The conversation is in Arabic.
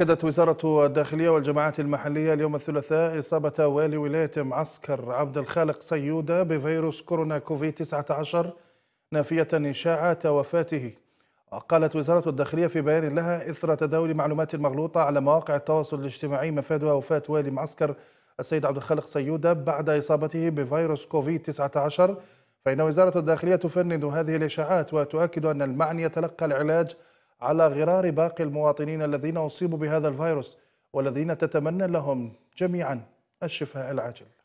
أكدت وزارة الداخلية والجماعات المحلية اليوم الثلاثاء إصابة والي ولاية معسكر عبد الخالق سيودة بفيروس كورونا كوفيد 19 نافية إشاعة وفاته قالت وزارة الداخلية في بيان لها إثر تداول معلومات مغلوطة على مواقع التواصل الاجتماعي مفادها وفاة والي معسكر السيد عبد الخالق سيودة بعد إصابته بفيروس كوفيد 19 فإن وزارة الداخلية تفند هذه الإشاعات وتؤكد أن المعني يتلقى العلاج على غرار باقي المواطنين الذين أصيبوا بهذا الفيروس والذين تتمنى لهم جميعا الشفاء العاجل